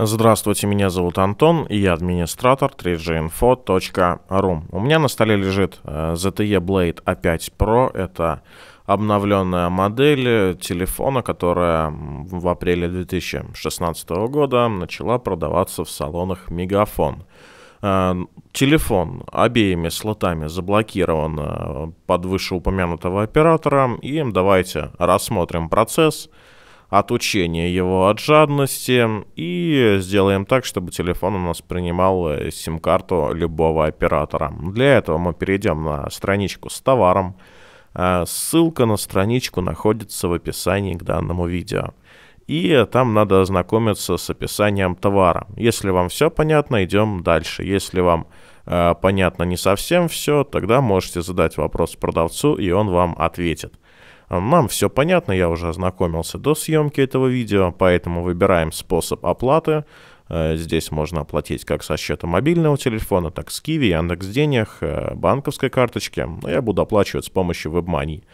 Здравствуйте, меня зовут Антон, и я администратор 3ginfo.ru. У меня на столе лежит э, ZTE Blade A5 а Pro. Это обновленная модель телефона, которая в апреле 2016 года начала продаваться в салонах Мегафон. Э, телефон обеими слотами заблокирован э, под вышеупомянутого оператора. И давайте рассмотрим процесс – отучение его от жадности и сделаем так, чтобы телефон у нас принимал э, сим-карту любого оператора. Для этого мы перейдем на страничку с товаром. Э, ссылка на страничку находится в описании к данному видео. И там надо ознакомиться с описанием товара. Если вам все понятно, идем дальше. Если вам э, понятно не совсем все, тогда можете задать вопрос продавцу, и он вам ответит. Нам все понятно, я уже ознакомился до съемки этого видео, поэтому выбираем способ оплаты. Э, здесь можно оплатить как со счета мобильного телефона, так с киви, Kiwi, Яндекс.Денег, э, банковской карточки. Но ну, я буду оплачивать с помощью WebMoney.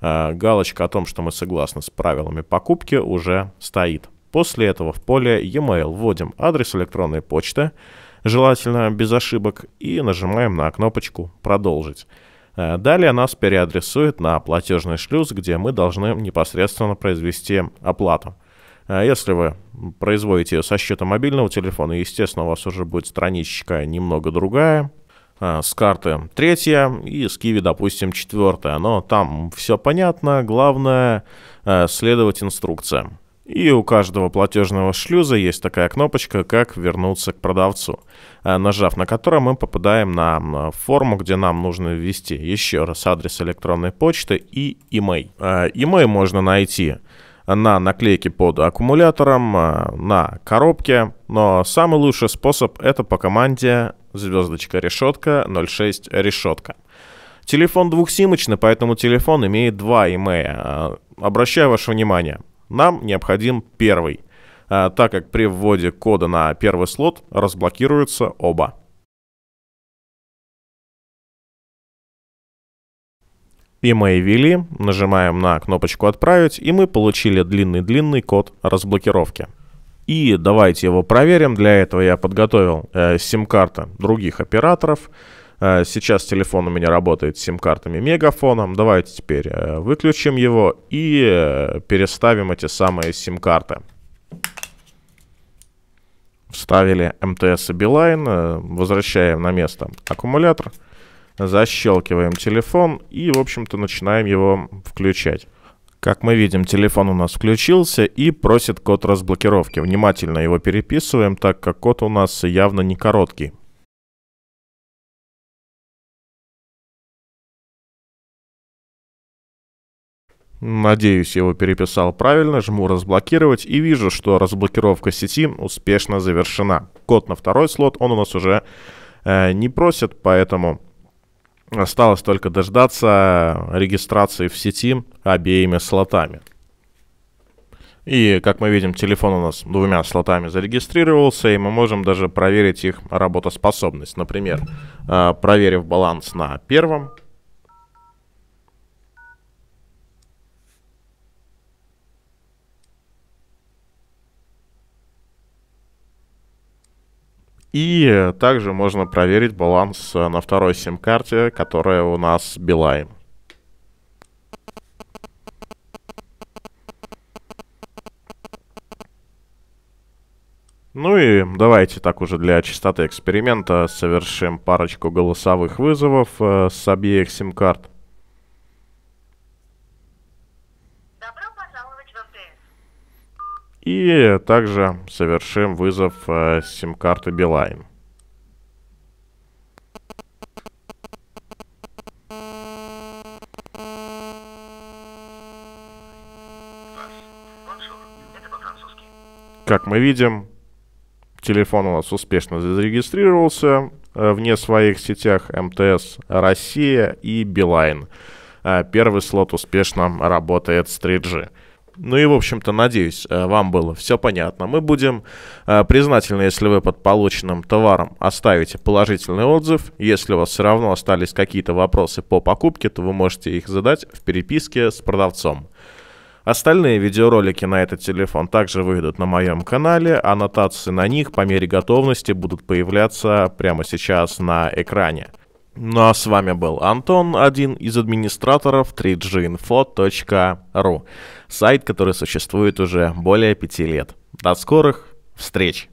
Э, галочка о том, что мы согласны с правилами покупки, уже стоит. После этого в поле e-mail вводим адрес электронной почты, желательно без ошибок, и нажимаем на кнопочку «Продолжить». Э, далее нас переадресует на платежный шлюз, где мы должны непосредственно произвести оплату. Э, если вы производите ее со счета мобильного телефона, естественно, у вас уже будет страничка немного другая, э, с карты третья и с Киви, допустим, четвертая. Но там все понятно, главное следовать инструкциям. И у каждого платежного шлюза есть такая кнопочка, как вернуться к продавцу, э, нажав на которую мы попадаем на форму, где нам нужно ввести еще раз адрес электронной почты и имей. Э, имей можно найти на наклейке под аккумулятором, э, на коробке, но самый лучший способ это по команде звездочка решетка 06 решетка. Телефон двухсимочный, поэтому телефон имеет два имея. Обращаю ваше внимание – нам необходим первый, а, так как при вводе кода на первый слот разблокируются оба. И мы ввели, нажимаем на кнопочку «Отправить», и мы получили длинный-длинный код разблокировки. И давайте его проверим. Для этого я подготовил э, сим-карты других операторов. Э, сейчас телефон у меня работает с сим-картами Мегафоном. Давайте теперь э, выключим его и э, переставим эти самые сим-карты. Вставили МТС и Билайн, возвращаем на место аккумулятор, защелкиваем телефон и, в общем-то, начинаем его включать. Как мы видим, телефон у нас включился и просит код разблокировки. Внимательно его переписываем, так как код у нас явно не короткий. Надеюсь, его переписал правильно, жму разблокировать и вижу, что разблокировка сети успешно завершена. Код на второй слот он у нас уже э, не просит, поэтому осталось только дождаться регистрации в сети обеими слотами. И, как мы видим, телефон у нас двумя слотами зарегистрировался, и мы можем даже проверить их работоспособность. Например, э, проверив баланс на первом И также можно проверить баланс э, на второй сим-карте, которая у нас Билайн. Ну и давайте так уже для чистоты эксперимента совершим парочку голосовых вызовов э, с обеих сим-карт. И также совершим вызов э, сим-карты Билайн. Как мы видим, телефон у нас успешно зарегистрировался э, вне своих сетях МТС Россия и Билайн. Э, первый слот успешно работает с 3G. Ну и, в общем-то, надеюсь, э, вам было все понятно. Мы будем э, признательны, если вы под полученным товаром оставите положительный отзыв. Если у вас все равно остались какие-то вопросы по покупке, то вы можете их задать в переписке с продавцом. Остальные видеоролики на этот телефон также выйдут на моем канале. Аннотации на них по мере готовности будут появляться прямо сейчас на экране. Ну а с вами был Антон, один из администраторов 3ginfo.ru, сайт, который существует уже более пяти лет. До скорых встреч!